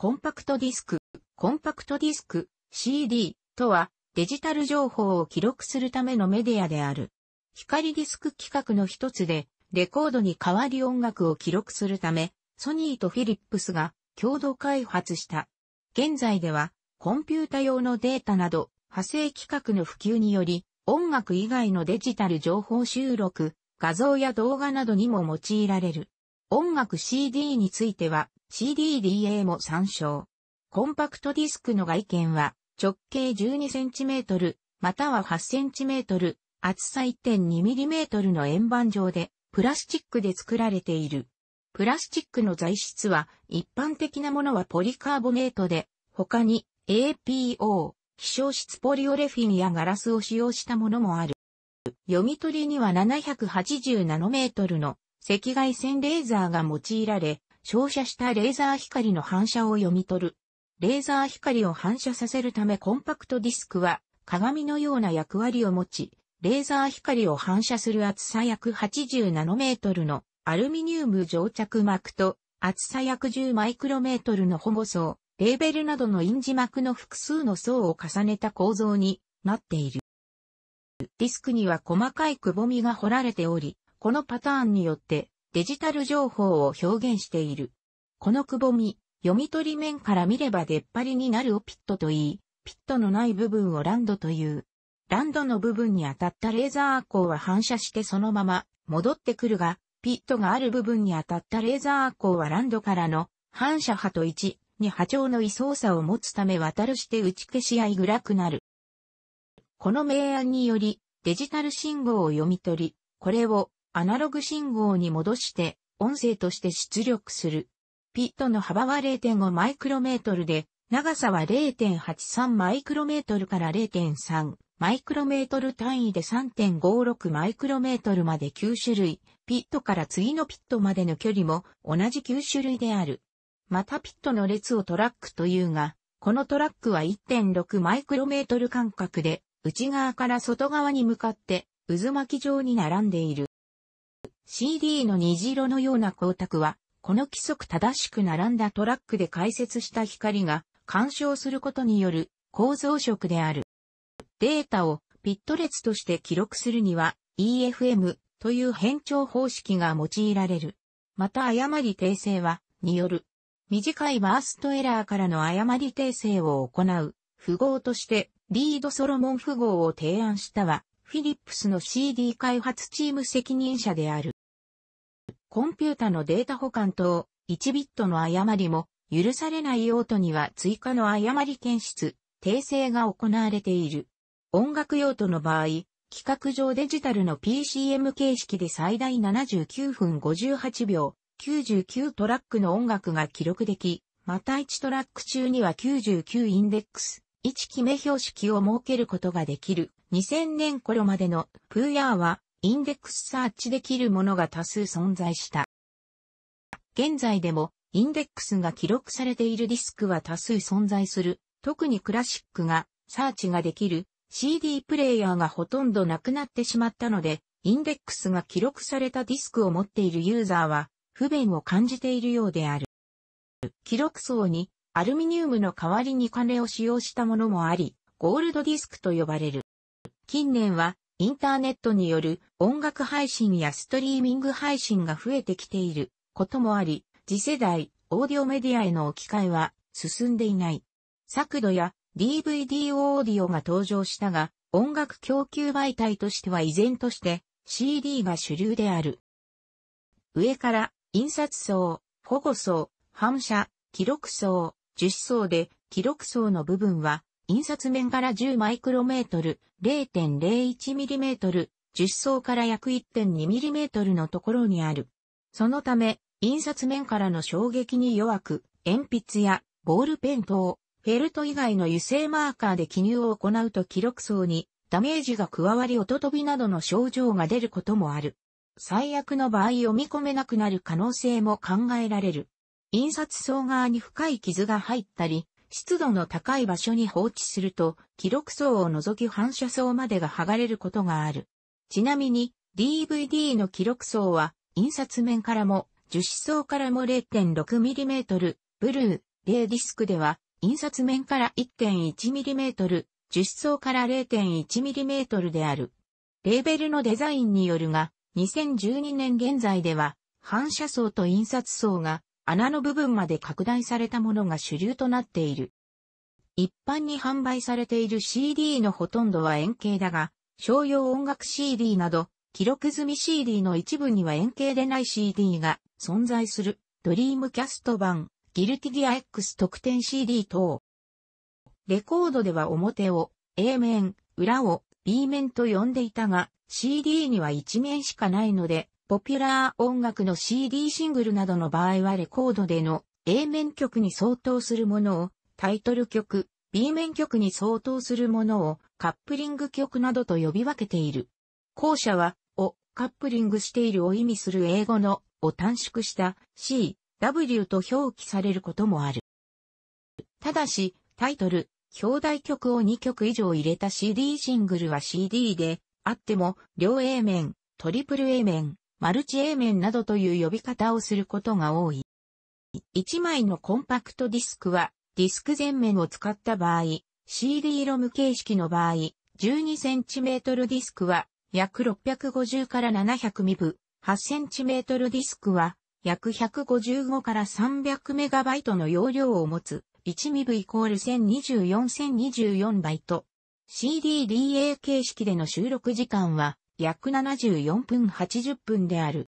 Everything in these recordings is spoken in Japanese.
コンパクトディスク、コンパクトディスク、CD とはデジタル情報を記録するためのメディアである。光ディスク規格の一つで、レコードに代わり音楽を記録するため、ソニーとフィリップスが共同開発した。現在では、コンピュータ用のデータなど、派生規格の普及により、音楽以外のデジタル情報収録、画像や動画などにも用いられる。音楽 CD については、CDDA も参照。コンパクトディスクの外見は直径 12cm または 8cm 厚さ 1.2mm の円盤状でプラスチックで作られている。プラスチックの材質は一般的なものはポリカーボネートで他に APO、希少質ポリオレフィンやガラスを使用したものもある。読み取りには780ナノメートルの赤外線レーザーが用いられ、照射したレーザー光の反射を読み取る。レーザー光を反射させるためコンパクトディスクは鏡のような役割を持ち、レーザー光を反射する厚さ約80ナノメートルのアルミニウム蒸着膜と厚さ約10マイクロメートルの保護層、レーベルなどの印字膜の複数の層を重ねた構造になっている。ディスクには細かいくぼみが掘られており、このパターンによってデジタル情報を表現している。このくぼみ、読み取り面から見れば出っ張りになるをピットと言い、ピットのない部分をランドという。ランドの部分に当たったレーザー光は反射してそのまま戻ってくるが、ピットがある部分に当たったレーザー光はランドからの反射波と1に波長の位相差を持つため渡るして打ち消し合い暗くなる。この明暗によりデジタル信号を読み取り、これをアナログ信号に戻して音声として出力する。ピットの幅は0.5マイクロメートルで、長さは0.83マイクロメートルから0.3マイクロメートル単位で3.56マイクロメートルまで9種類、ピットから次のピットまでの距離も同じ9種類である。またピットの列をトラックというが、このトラックは1.6マイクロメートル間隔で、内側から外側に向かって渦巻き状に並んでいる。CD の虹色のような光沢は、この規則正しく並んだトラックで解説した光が干渉することによる構造色である。データをピット列として記録するには EFM という変調方式が用いられる。また誤り訂正はによる。短いバーストエラーからの誤り訂正を行う符号としてリードソロモン符号を提案したはフィリップスの CD 開発チーム責任者である。コンピュータのデータ保管等、1ビットの誤りも許されない用途には追加の誤り検出、訂正が行われている。音楽用途の場合、規格上デジタルの PCM 形式で最大79分58秒、99トラックの音楽が記録でき、また1トラック中には99インデックス、1決め標識を設けることができる。2000年頃までのプーヤーはインデックスサーチできるものが多数存在した。現在でも、インデックスが記録されているディスクは多数存在する。特にクラシックが、サーチができる CD プレイヤーがほとんどなくなってしまったので、インデックスが記録されたディスクを持っているユーザーは不便を感じているようである。記録層にアルミニウムの代わりに金を使用したものもあり、ゴールドディスクと呼ばれる。近年はインターネットによる音楽配信やストリーミング配信が増えてきていることもあり、次世代オーディオメディアへの置き換えは進んでいない。作度や DVD オーディオが登場したが、音楽供給媒体としては依然として CD が主流である。上から印刷層、保護層、反射、記録層、樹脂層で記録層の部分は印刷面から10マイクロメートル、0.01ミリメートル、10層から約1.2ミリメートルのところにある。そのため、印刷面からの衝撃に弱く、鉛筆やボールペン等、フェルト以外の油性マーカーで記入を行うと記録層にダメージが加わり音飛びなどの症状が出ることもある。最悪の場合読み込めなくなる可能性も考えられる。印刷層側に深い傷が入ったり、湿度の高い場所に放置すると、記録層を除き反射層までが剥がれることがある。ちなみに、DVD の記録層は、印刷面からも、樹脂層からも 0.6mm、ブルー、レーディスクでは、印刷面から 1.1mm、樹脂層から 0.1mm である。レーベルのデザインによるが、2012年現在では、反射層と印刷層が穴の部分まで拡大されたものが主流となっている。一般に販売されている CD のほとんどは円形だが、商用音楽 CD など、記録済み CD の一部には円形でない CD が存在する、ドリームキャスト版、ギルティギア X 特典 CD 等。レコードでは表を A 面、裏を B 面と呼んでいたが、CD には1面しかないので、ポピュラー音楽の CD シングルなどの場合はレコードでの A 面曲に相当するものをタイトル曲、B 面曲に相当するものをカップリング曲などと呼び分けている。後者は、をカップリングしているを意味する英語のを短縮した C、W と表記されることもある。ただし、タイトル、表題曲を2曲以上入れた CD シングルは CD であっても、両 A 面、トリプル A 面、マルチ A 面などという呼び方をすることが多い。1枚のコンパクトディスクは、ディスク全面を使った場合、CD ロム形式の場合、12cm ディスクは、約650から700ミブ、8cm ディスクは、約155から300メガバイトの容量を持つ、1ミブイコール1024-1024バイト。CDDA 形式での収録時間は、約74分80分である。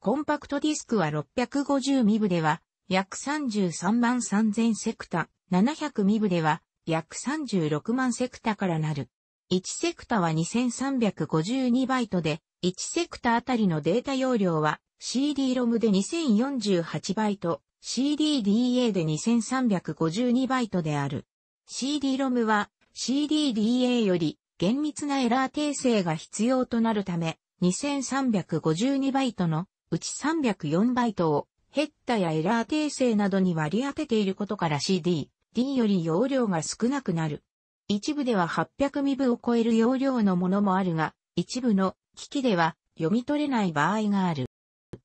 コンパクトディスクは650ミブでは、約33万3000セクタ、700ミブでは、約36万セクタからなる。1セクタは2352バイトで、1セクタあたりのデータ容量は CD-ROM で2048バイト、CDDA で2352バイトである。CD-ROM は CDDA より厳密なエラー訂正が必要となるため、2352バイトのうち304バイトをヘッダやエラー訂正などに割り当てていることから CD、D より容量が少なくなる。一部では800ミブを超える容量のものもあるが、一部の機器では読み取れない場合がある。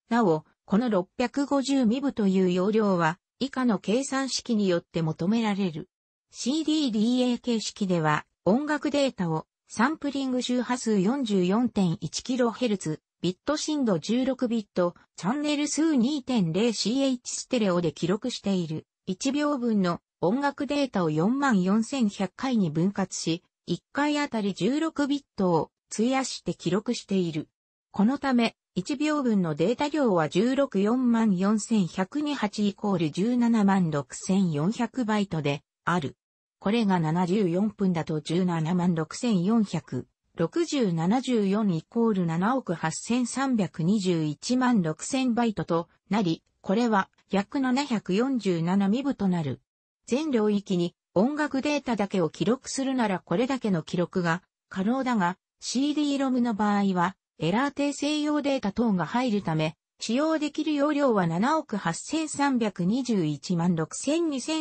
なお、この650ミブという容量は以下の計算式によって求められる。CDDA 形式では音楽データをサンプリング周波数 44.1kHz、ビット振動16ビット、チャンネル数 2.0CH ステレオで記録している1秒分の音楽データを44,100回に分割し、1回あたり16ビットを費やして記録している。このため、1秒分のデータ量は164,4102 8イコール176400バイトである。これが74分だと17万6400。6074イコール7億8321万6000バイトとなり、これは約747ミブとなる。全領域に音楽データだけを記録するならこれだけの記録が可能だが CD r o m の場合はエラー訂正用データ等が入るため使用できる容量は7億8321万6 2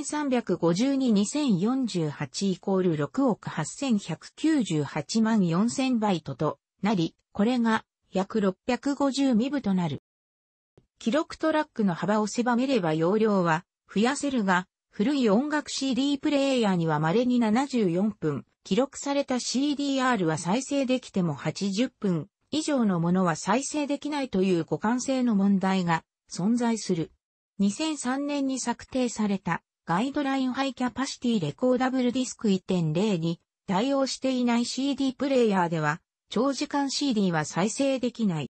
3 5 2 0 4 8イコール6億8198万4000バイトとなり、これが約650ミブとなる。記録トラックの幅を狭めれば容量は増やせるが、古い音楽 CD プレイヤーには稀に74分、記録された CDR は再生できても80分以上のものは再生できないという互換性の問題が存在する。2003年に策定されたガイドラインハイキャパシティレコーダブルディスク1.0に対応していない CD プレイヤーでは長時間 CD は再生できない。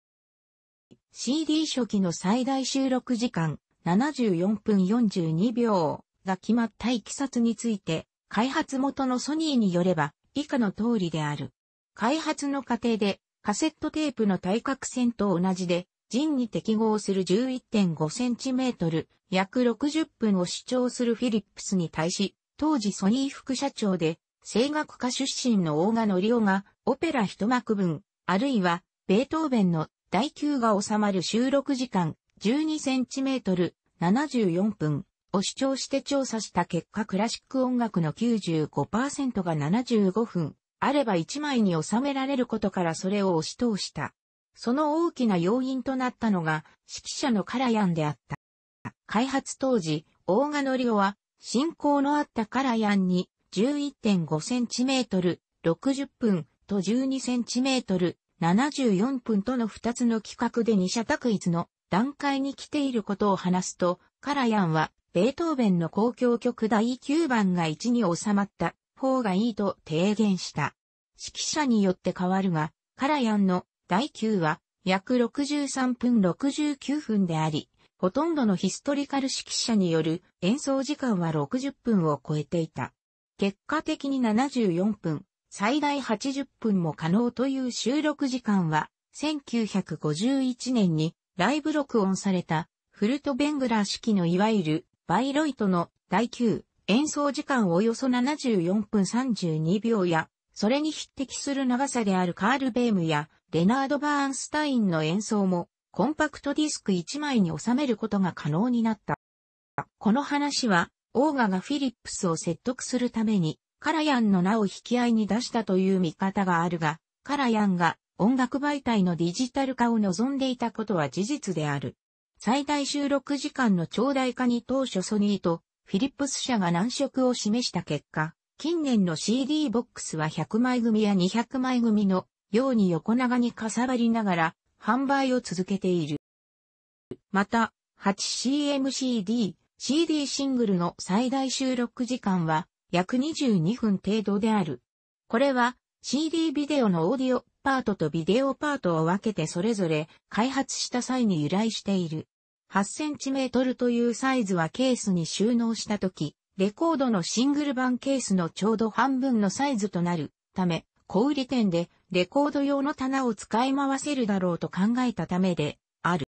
CD 初期の最大収録時間74分42秒が決まったいきさつについて開発元のソニーによれば以下の通りである。開発の過程でカセットテープの対角線と同じで、人に適合する 11.5cm、約60分を主張するフィリップスに対し、当時ソニー副社長で、声楽家出身の大賀のりおが、オペラ一幕分、あるいは、ベートーベンの第9が収まる収録時間、12cm、74分を主張して調査した結果クラシック音楽の95%が75分、あれば一枚に収められることからそれを押し通した。その大きな要因となったのが、指揮者のカラヤンであった。開発当時、大賀のりおは、進行のあったカラヤンに、11.5センチメートル、60分と12センチメートル、74分との2つの規格で二者択一の段階に来ていることを話すと、カラヤンは、ベートーベンの公共曲第9番が1に収まった方がいいと提言した。指揮者によって変わるが、カラヤンの第9は約63分69分であり、ほとんどのヒストリカル指揮者による演奏時間は60分を超えていた。結果的に74分、最大80分も可能という収録時間は、1951年にライブ録音されたフルトベングラー式のいわゆるバイロイトの第9演奏時間およそ74分32秒や、それに匹敵する長さであるカール・ベームやレナード・バーンスタインの演奏もコンパクトディスク1枚に収めることが可能になった。この話は、オーガがフィリップスを説得するために、カラヤンの名を引き合いに出したという見方があるが、カラヤンが音楽媒体のディジタル化を望んでいたことは事実である。最大収録時間の長大化に当初ソニーとフィリップス社が難色を示した結果、近年の CD ボックスは100枚組や200枚組のように横長にかさばりながら販売を続けている。また、8CMCD、CD シングルの最大収録時間は約22分程度である。これは CD ビデオのオーディオパートとビデオパートを分けてそれぞれ開発した際に由来している。8センチメートルというサイズはケースに収納したとき、レコードのシングル版ケースのちょうど半分のサイズとなるため、小売店でレコード用の棚を使い回せるだろうと考えたためである。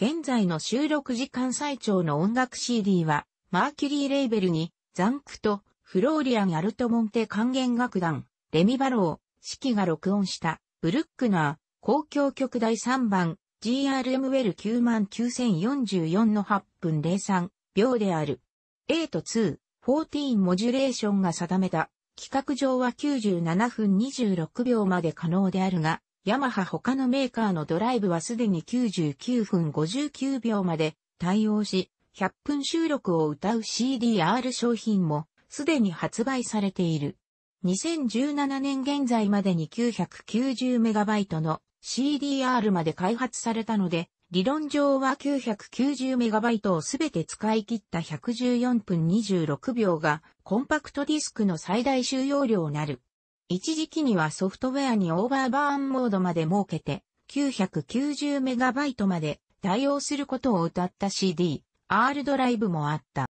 現在の収録時間最長の音楽 CD は、マーキュリーレーベルに、ザンクとフローリアン・アルトモンテ管弦楽団、レミバロー、四季が録音した、ブルックナー、公共曲第3番、GRMWL99044 の8分03秒である。A と2、14モジュレーションが定めた。規格上は97分26秒まで可能であるが、ヤマハ他のメーカーのドライブはすでに99分59秒まで対応し、100分収録を歌う CDR 商品もすでに発売されている。2017年現在までに 990MB の CDR まで開発されたので、理論上は 990MB をすべて使い切った114分26秒がコンパクトディスクの最大収容量なる。一時期にはソフトウェアにオーバーバーンモードまで設けて 990MB まで対応することを歌った CD、R ドライブもあった。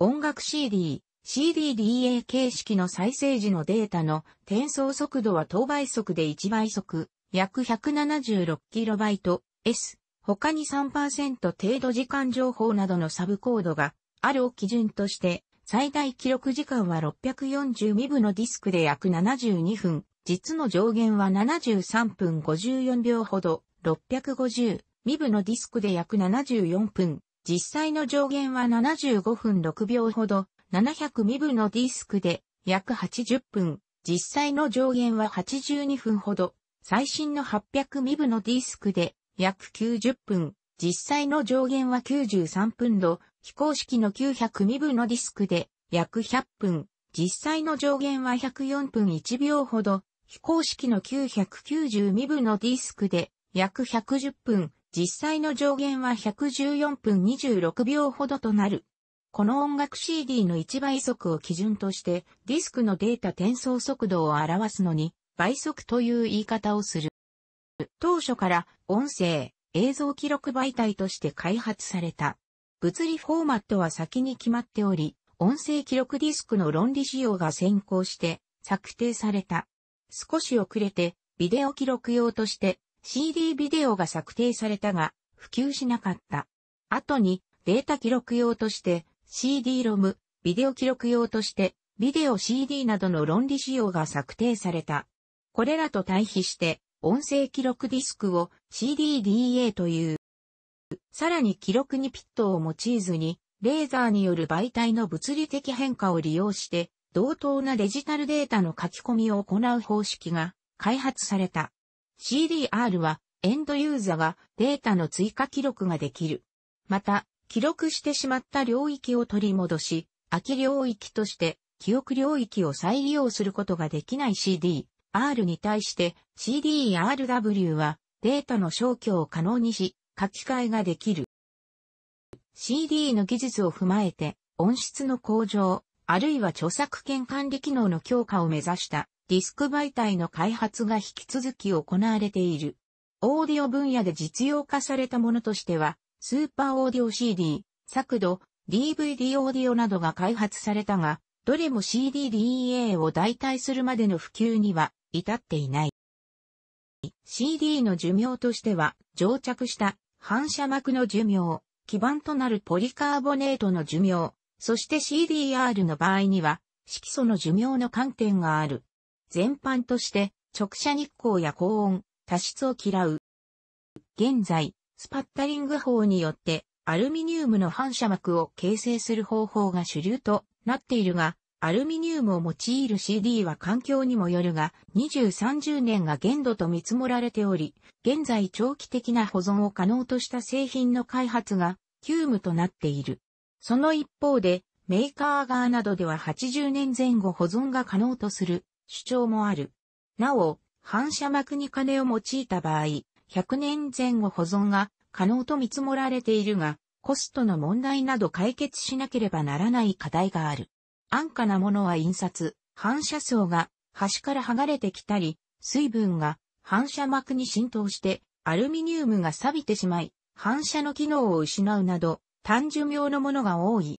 音楽 CD、CDDA 形式の再生時のデータの転送速度は等倍速で1倍速、約 176KB、S、他に3%程度時間情報などのサブコードがあるを基準として、最大記録時間は640ミブのディスクで約72分、実の上限は73分54秒ほど、650ミブのディスクで約74分、実際の上限は75分6秒ほど、700ミブのディスクで約80分、実際の上限は82分ほど、最新の800ミブのディスクで約90分、実際の上限は93分度、非公式の900ミブのディスクで約100分、実際の上限は104分1秒ほど、非公式の990ミブのディスクで約110分、実際の上限は114分26秒ほどとなる。この音楽 CD の1倍速を基準としてディスクのデータ転送速度を表すのに倍速という言い方をする。当初から音声、映像記録媒体として開発された。物理フォーマットは先に決まっており、音声記録ディスクの論理仕様が先行して策定された。少し遅れてビデオ記録用として CD ビデオが策定されたが普及しなかった。後にデータ記録用として CD-ROM、ビデオ記録用としてビデオ CD などの論理仕様が策定された。これらと対比して、音声記録ディスクを CDDA という。さらに記録にピットを用いずに、レーザーによる媒体の物理的変化を利用して、同等なデジタルデータの書き込みを行う方式が開発された。CDR はエンドユーザがデータの追加記録ができる。また、記録してしまった領域を取り戻し、空き領域として記憶領域を再利用することができない CD、R に対して CDRW はデータの消去を可能にし書き換えができる。CD の技術を踏まえて音質の向上、あるいは著作権管理機能の強化を目指したディスク媒体の開発が引き続き行われている。オーディオ分野で実用化されたものとしては、スーパーオーディオ CD、作度、DVD オーディオなどが開発されたが、どれも CDDEA を代替するまでの普及には至っていない。CD の寿命としては、蒸着した反射膜の寿命、基板となるポリカーボネートの寿命、そして CDR の場合には、色素の寿命の観点がある。全般として、直射日光や高温、多湿を嫌う。現在、スパッタリング法によって、アルミニウムの反射膜を形成する方法が主流となっているが、アルミニウムを用いる CD は環境にもよるが、2030年が限度と見積もられており、現在長期的な保存を可能とした製品の開発が急務となっている。その一方で、メーカー側などでは80年前後保存が可能とする主張もある。なお、反射膜に金を用いた場合、100年前後保存が可能と見積もられているが、コストの問題など解決しなければならない課題がある。安価なものは印刷、反射層が端から剥がれてきたり、水分が反射膜に浸透してアルミニウムが錆びてしまい、反射の機能を失うなど、単純用のものが多い。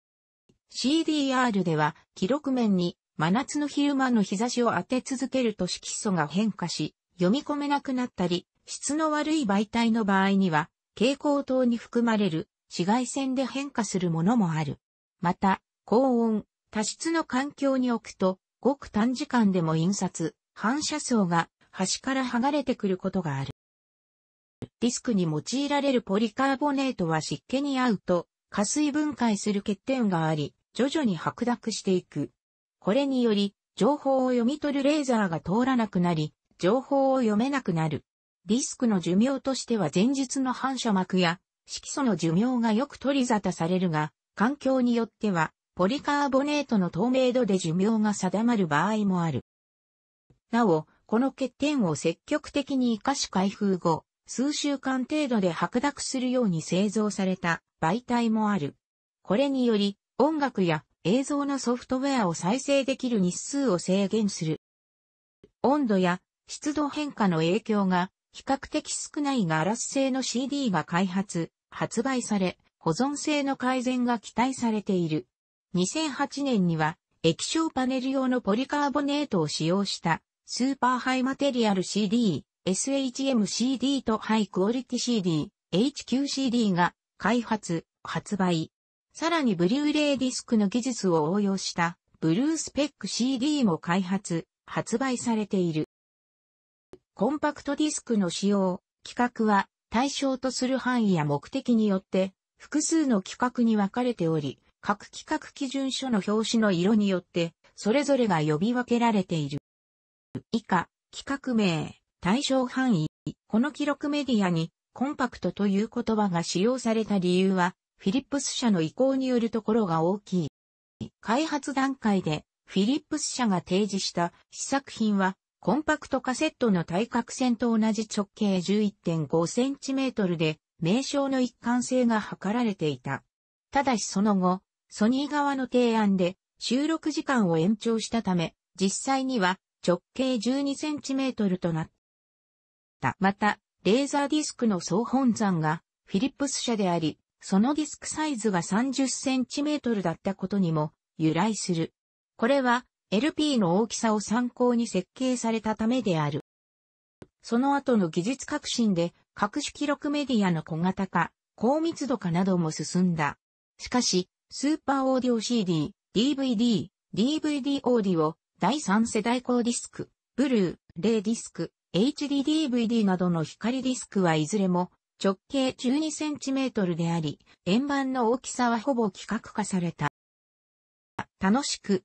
CDR では、記録面に真夏の昼間の日差しを当て続けると色素が変化し、読み込めなくなったり、質の悪い媒体の場合には、蛍光灯に含まれる紫外線で変化するものもある。また、高温、多湿の環境に置くと、ごく短時間でも印刷、反射層が端から剥がれてくることがある。ディスクに用いられるポリカーボネートは湿気に合うと、加水分解する欠点があり、徐々に白濁していく。これにより、情報を読み取るレーザーが通らなくなり、情報を読めなくなる。ディスクの寿命としては前日の反射膜や色素の寿命がよく取り沙汰されるが、環境によっては、ポリカーボネートの透明度で寿命が定まる場合もある。なお、この欠点を積極的に活かし開封後、数週間程度で白濁するように製造された媒体もある。これにより、音楽や映像のソフトウェアを再生できる日数を制限する。温度や湿度変化の影響が比較的少ないガラス製の CD が開発、発売され、保存性の改善が期待されている。2008年には液晶パネル用のポリカーボネートを使用したスーパーハイマテリアル CD、SHMCD とハイクオリティ CD、HQCD が開発、発売。さらにブルーレイディスクの技術を応用したブルースペック CD も開発、発売されている。コンパクトディスクの使用、規格は対象とする範囲や目的によって、複数の規格に分かれており、各規格基準書の表紙の色によって、それぞれが呼び分けられている。以下、規格名、対象範囲、この記録メディアに、コンパクトという言葉が使用された理由は、フィリップス社の意向によるところが大きい。開発段階で、フィリップス社が提示した試作品は、コンパクトカセットの対角線と同じ直径 11.5cm で、名称の一貫性が図られていた。ただしその後、ソニー側の提案で収録時間を延長したため、実際には直径 12cm となった。また、レーザーディスクの総本山がフィリップス社であり、そのディスクサイズが 30cm だったことにも由来する。これは LP の大きさを参考に設計されたためである。その後の技術革新で各種記録メディアの小型化、高密度化なども進んだ。しかし、スーパーオーディオ CD、DVD、DVD オーディオ、第三世代高ディスク、ブルー、レイディスク、HDDVD などの光ディスクはいずれも直径 12cm であり、円盤の大きさはほぼ規格化された。楽しく、